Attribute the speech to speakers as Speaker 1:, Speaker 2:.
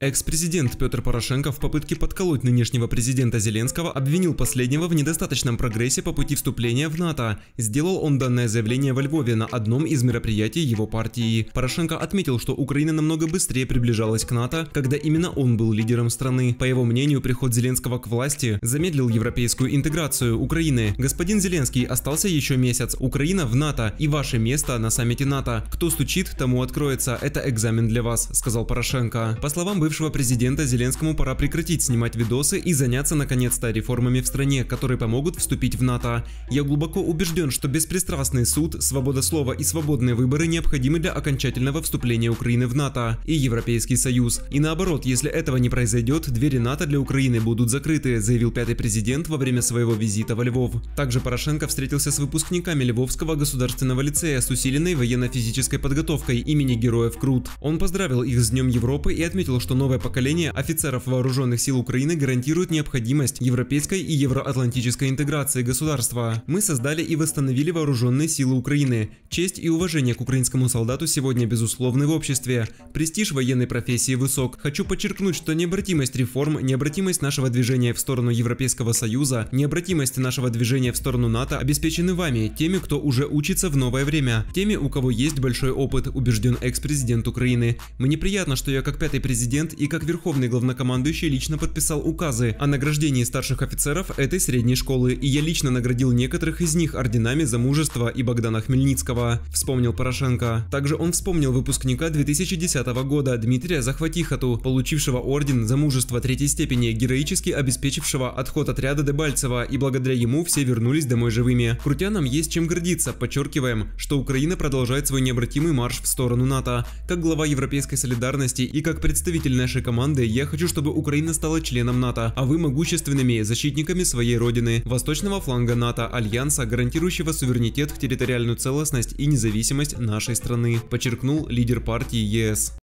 Speaker 1: Экс-президент Петр Порошенко в попытке подколоть нынешнего президента Зеленского обвинил последнего в недостаточном прогрессе по пути вступления в НАТО. Сделал он данное заявление во Львове на одном из мероприятий его партии. Порошенко отметил, что Украина намного быстрее приближалась к НАТО, когда именно он был лидером страны. По его мнению, приход Зеленского к власти замедлил европейскую интеграцию Украины. Господин Зеленский остался еще месяц. Украина в НАТО и ваше место на саммите НАТО. Кто стучит, тому откроется. Это экзамен для вас, сказал Порошенко. По словам бывшего президента Зеленскому пора прекратить снимать видосы и заняться наконец-то реформами в стране, которые помогут вступить в НАТО. Я глубоко убежден, что беспристрастный суд, свобода слова и свободные выборы необходимы для окончательного вступления Украины в НАТО и Европейский Союз. И наоборот, если этого не произойдет, двери НАТО для Украины будут закрыты, заявил пятый президент во время своего визита во Львов. Также Порошенко встретился с выпускниками Львовского государственного лицея с усиленной военно-физической подготовкой имени Героев Крут. Он поздравил их с Днем Европы и отметил, что новое поколение офицеров вооруженных сил Украины гарантирует необходимость европейской и евроатлантической интеграции государства. Мы создали и восстановили вооруженные силы Украины. Честь и уважение к украинскому солдату сегодня безусловны в обществе. Престиж военной профессии высок. Хочу подчеркнуть, что необратимость реформ, необратимость нашего движения в сторону Европейского Союза, необратимость нашего движения в сторону НАТО обеспечены вами, теми, кто уже учится в новое время, теми, у кого есть большой опыт, убежден экс-президент Украины. Мне приятно, что я как пятый президент президент и как верховный главнокомандующий лично подписал указы о награждении старших офицеров этой средней школы, и я лично наградил некоторых из них орденами за мужество и Богдана Хмельницкого, вспомнил Порошенко. Также он вспомнил выпускника 2010 года Дмитрия Захватихату, получившего орден за мужество третьей степени, героически обеспечившего отход отряда Дебальцева, и благодаря ему все вернулись домой живыми. Крутянам есть чем гордиться, подчеркиваем, что Украина продолжает свой необратимый марш в сторону НАТО, как глава европейской солидарности и как представитель нашей команды, я хочу, чтобы Украина стала членом НАТО, а вы могущественными защитниками своей родины, восточного фланга НАТО, альянса, гарантирующего суверенитет, территориальную целостность и независимость нашей страны, подчеркнул лидер партии ЕС.